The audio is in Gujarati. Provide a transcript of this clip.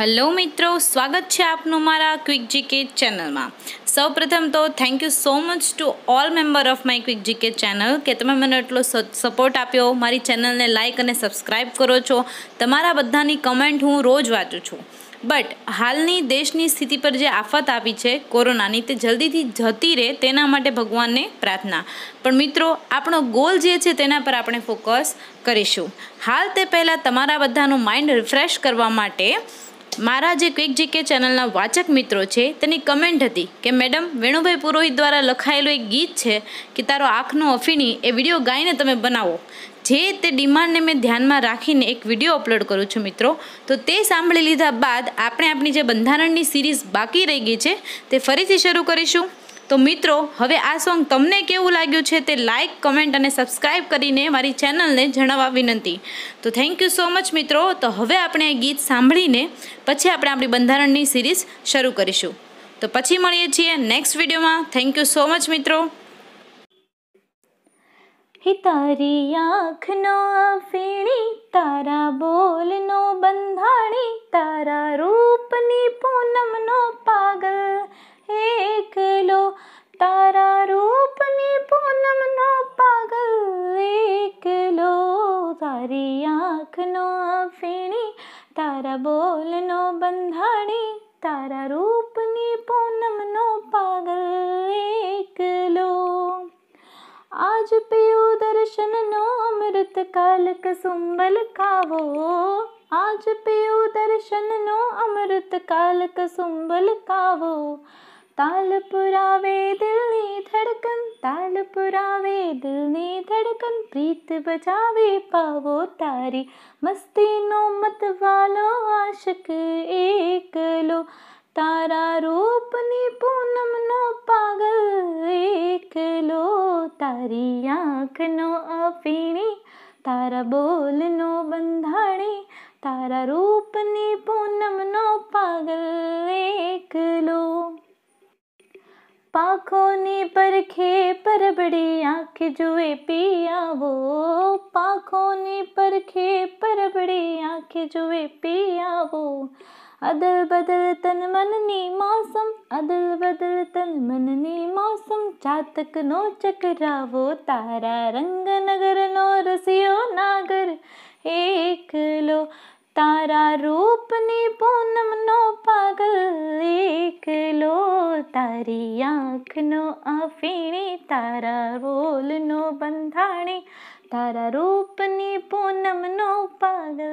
હેલો મિત્રો સ્વાગત છે આપનું મારા ક્વિક જીકે ચેનલમાં સૌપ્રથમ તો thank you so much to all member of my quick GK channel કે તમે મને એટલો સપોર્ટ આપ્યો મારી ચેનલને લાઇક અને સબસ્ક્રાઇબ કરો છો તમારા બધાની કમેન્ટ હું રોજ વાંચું છું બટ હાલની દેશની સ્થિતિ પર જે આફત આવી છે કોરોનાની તે જલ્દીથી જતી રહે તેના માટે ભગવાનને પ્રાર્થના પણ મિત્રો આપણો ગોલ જે છે તેના પર આપણે ફોકસ કરીશું હાલ તે પહેલાં તમારા બધાનું માઇન્ડ રિફ્રેશ કરવા માટે મારા જે ક્વિક જીકે ચેનલના વાચક મિત્રો છે તેની કમેન્ટ હતી કે મેડમ વેણુભાઈ પુરોહિત દ્વારા લખાયેલું એક ગીત છે કે તારો આંખનો અફીણી એ વિડીયો ગાઈને તમે બનાવો જે તે ડિમાન્ડને મેં ધ્યાનમાં રાખીને એક વિડીયો અપલોડ કરું છું મિત્રો તો તે સાંભળી લીધા બાદ આપણે આપણી જે બંધારણની સિરીઝ બાકી રહી ગઈ છે તે ફરીથી શરૂ કરીશું તો મિત્રો હવે આ સોંગ તમને કેવું લાગ્યું છે તે લાઇક કમેન્ટ અને સબસ્ક્રાઈબ કરીને મારી ચેનલને જણાવવા વિનંતી તો થેન્ક યુ સો મચ મિત્રો તો હવે આપણે આ ગીત સાંભળીને પછી આપણે આપણી બંધારણની સિરીઝ શરૂ કરીશું તો પછી મળીએ છીએ નેક્સ્ટ વિડીયોમાં થેન્ક યુ સો મચ મિત્રો હિતારી તારી આંખનો ફીણી તારા બોલનો તારી આંખનો ફીણી તારા બોલનો બંધાણી તારા રૂપની પૂનમનો પાગલ એકલો આજ પીયું દર્શનનો અમૃત કાલ કસુંબલ ખાવો આજ પીયું દર્શનનો અમૃત કાલ કસુંબલ ખાવો તાલ પુરાવે દિલની ધડકન તાલ પુરાવે દિલની ધડકન પ્રીત બજાવે પાવો તારી મસ્તીનો મતવાલો આશક એકલો તારા રૂપની પૂનમનો પાગલ એકલો તારી આંખનો અફીણી તારા બોલનો બંધાણી તારા રૂપની પૂનમનો પાગલ પાંખોની પરખે પરબડી આંખ જુએ પિયાવો પાંખોની પરખે પરબડી આંખ જુએ પિયાવો અદલ બદલ તન મનની મોસમ અદલ બદલ તન મનની મોસમ ચાતકનો ચકરાવો તારા રંગનગરનો રસિયો નાગર એકલો તારા રૂપની પૂનમનો પાગલ એકલો તારી આંખનો અફીણી તારા બોલનો બંધાણી તારા રૂપની પૂનમનો પાગલ